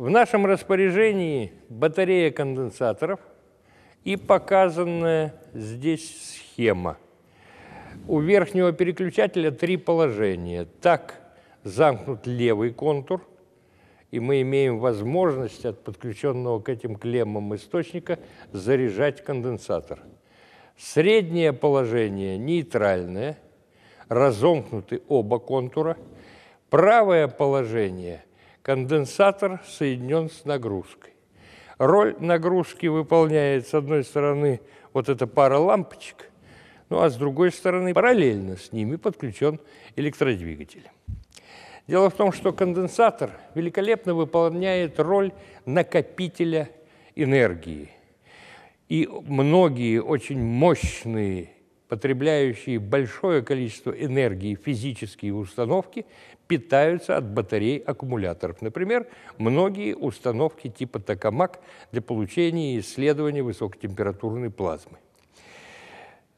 В нашем распоряжении батарея конденсаторов и показанная здесь схема. У верхнего переключателя три положения. Так замкнут левый контур, и мы имеем возможность от подключенного к этим клеммам источника заряжать конденсатор. Среднее положение нейтральное, разомкнуты оба контура. Правое положение – конденсатор соединен с нагрузкой. Роль нагрузки выполняет, с одной стороны, вот эта пара лампочек, ну а с другой стороны, параллельно с ними подключен электродвигатель. Дело в том, что конденсатор великолепно выполняет роль накопителя энергии. И многие очень мощные потребляющие большое количество энергии физические установки, питаются от батарей аккумуляторов. Например, многие установки типа «Токамак» для получения и исследования высокотемпературной плазмы.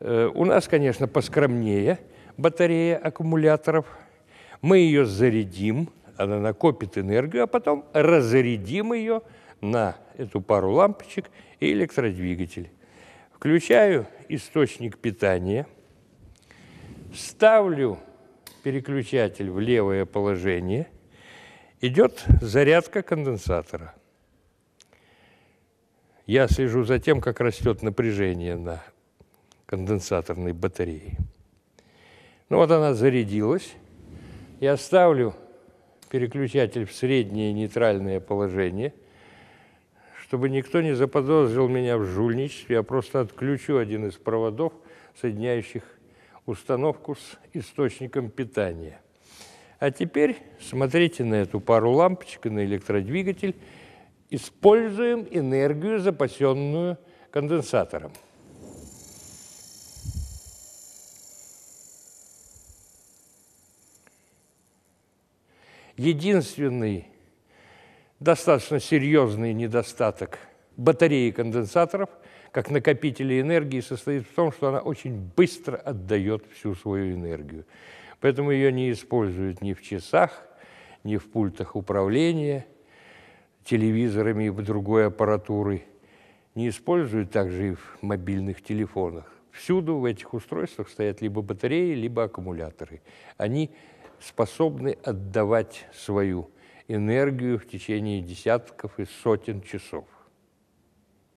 Э, у нас, конечно, поскромнее батарея аккумуляторов. Мы ее зарядим, она накопит энергию, а потом разрядим ее на эту пару лампочек и электродвигатель. Включаю источник питания, ставлю переключатель в левое положение, идет зарядка конденсатора. Я слежу за тем, как растет напряжение на конденсаторной батарее. Ну вот она зарядилась. Я ставлю переключатель в среднее нейтральное положение – чтобы никто не заподозрил меня в жульничестве, я просто отключу один из проводов, соединяющих установку с источником питания. А теперь смотрите на эту пару лампочек и на электродвигатель. Используем энергию, запасенную конденсатором. Единственный достаточно серьезный недостаток батареи конденсаторов как накопителя энергии состоит в том, что она очень быстро отдает всю свою энергию. Поэтому ее не используют ни в часах, ни в пультах управления, телевизорами и другой аппаратурой. Не используют также и в мобильных телефонах. Всюду в этих устройствах стоят либо батареи, либо аккумуляторы. Они способны отдавать свою энергию энергию в течение десятков и сотен часов.